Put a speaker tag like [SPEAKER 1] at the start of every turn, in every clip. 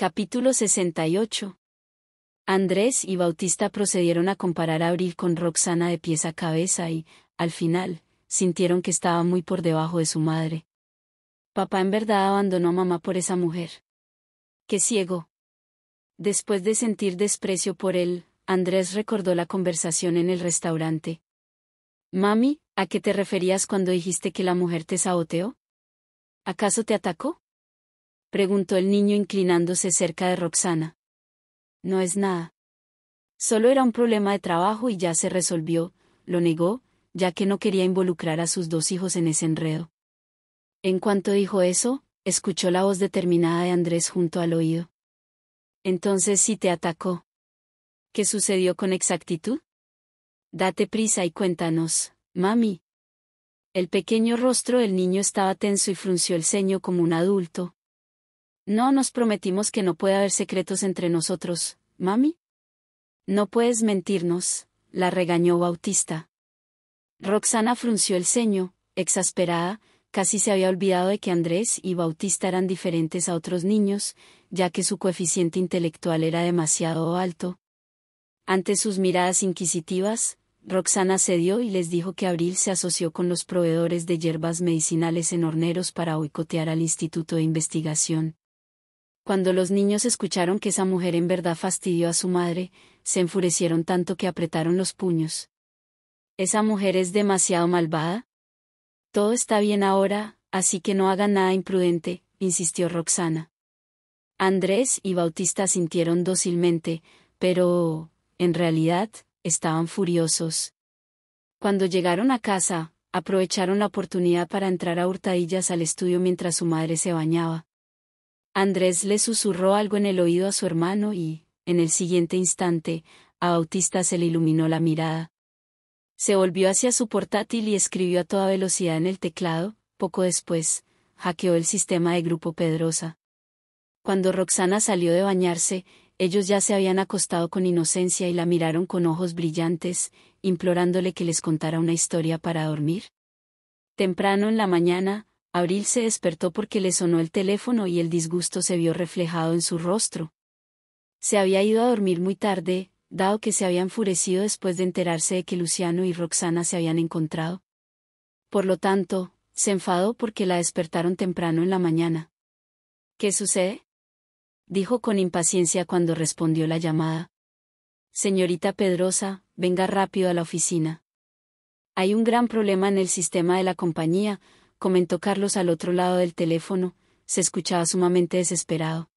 [SPEAKER 1] Capítulo 68. Andrés y Bautista procedieron a comparar a Abril con Roxana de pies a cabeza y, al final, sintieron que estaba muy por debajo de su madre. Papá en verdad abandonó a mamá por esa mujer. ¡Qué ciego! Después de sentir desprecio por él, Andrés recordó la conversación en el restaurante. Mami, ¿a qué te referías cuando dijiste que la mujer te saboteó? ¿Acaso te atacó? preguntó el niño inclinándose cerca de Roxana. No es nada. Solo era un problema de trabajo y ya se resolvió, lo negó, ya que no quería involucrar a sus dos hijos en ese enredo. En cuanto dijo eso, escuchó la voz determinada de Andrés junto al oído. Entonces sí te atacó. ¿Qué sucedió con exactitud? Date prisa y cuéntanos, mami. El pequeño rostro del niño estaba tenso y frunció el ceño como un adulto, no nos prometimos que no puede haber secretos entre nosotros, mami. No puedes mentirnos, la regañó Bautista. Roxana frunció el ceño, exasperada, casi se había olvidado de que Andrés y Bautista eran diferentes a otros niños, ya que su coeficiente intelectual era demasiado alto. Ante sus miradas inquisitivas, Roxana cedió y les dijo que Abril se asoció con los proveedores de hierbas medicinales en horneros para boicotear al Instituto de Investigación. Cuando los niños escucharon que esa mujer en verdad fastidió a su madre, se enfurecieron tanto que apretaron los puños. ¿Esa mujer es demasiado malvada? Todo está bien ahora, así que no haga nada imprudente, insistió Roxana. Andrés y Bautista sintieron dócilmente, pero, en realidad, estaban furiosos. Cuando llegaron a casa, aprovecharon la oportunidad para entrar a hurtadillas al estudio mientras su madre se bañaba. Andrés le susurró algo en el oído a su hermano y, en el siguiente instante, a Bautista se le iluminó la mirada. Se volvió hacia su portátil y escribió a toda velocidad en el teclado, poco después, hackeó el sistema de Grupo Pedrosa. Cuando Roxana salió de bañarse, ellos ya se habían acostado con inocencia y la miraron con ojos brillantes, implorándole que les contara una historia para dormir. Temprano en la mañana, Abril se despertó porque le sonó el teléfono y el disgusto se vio reflejado en su rostro. Se había ido a dormir muy tarde, dado que se había enfurecido después de enterarse de que Luciano y Roxana se habían encontrado. Por lo tanto, se enfadó porque la despertaron temprano en la mañana. ¿Qué sucede? dijo con impaciencia cuando respondió la llamada. Señorita Pedrosa, venga rápido a la oficina. Hay un gran problema en el sistema de la compañía, comentó Carlos al otro lado del teléfono, se escuchaba sumamente desesperado.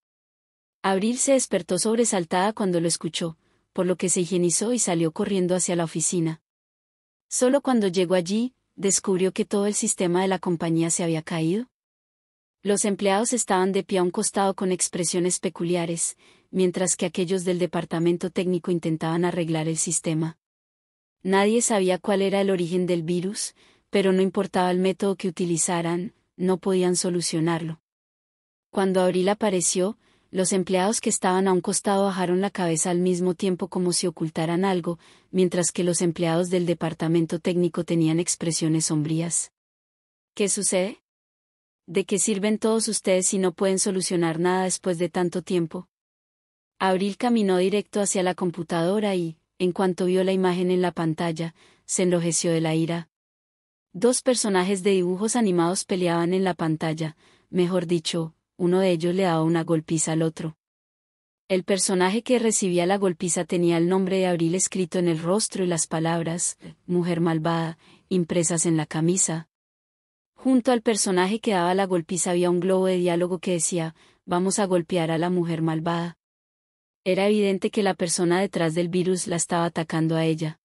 [SPEAKER 1] Abril se despertó sobresaltada cuando lo escuchó, por lo que se higienizó y salió corriendo hacia la oficina. Solo cuando llegó allí, descubrió que todo el sistema de la compañía se había caído. Los empleados estaban de pie a un costado con expresiones peculiares, mientras que aquellos del departamento técnico intentaban arreglar el sistema. Nadie sabía cuál era el origen del virus, pero no importaba el método que utilizaran, no podían solucionarlo. Cuando Abril apareció, los empleados que estaban a un costado bajaron la cabeza al mismo tiempo como si ocultaran algo, mientras que los empleados del departamento técnico tenían expresiones sombrías. ¿Qué sucede? ¿De qué sirven todos ustedes si no pueden solucionar nada después de tanto tiempo? Abril caminó directo hacia la computadora y, en cuanto vio la imagen en la pantalla, se enrojeció de la ira, Dos personajes de dibujos animados peleaban en la pantalla, mejor dicho, uno de ellos le daba una golpiza al otro. El personaje que recibía la golpiza tenía el nombre de Abril escrito en el rostro y las palabras, mujer malvada, impresas en la camisa. Junto al personaje que daba la golpiza había un globo de diálogo que decía, vamos a golpear a la mujer malvada. Era evidente que la persona detrás del virus la estaba atacando a ella.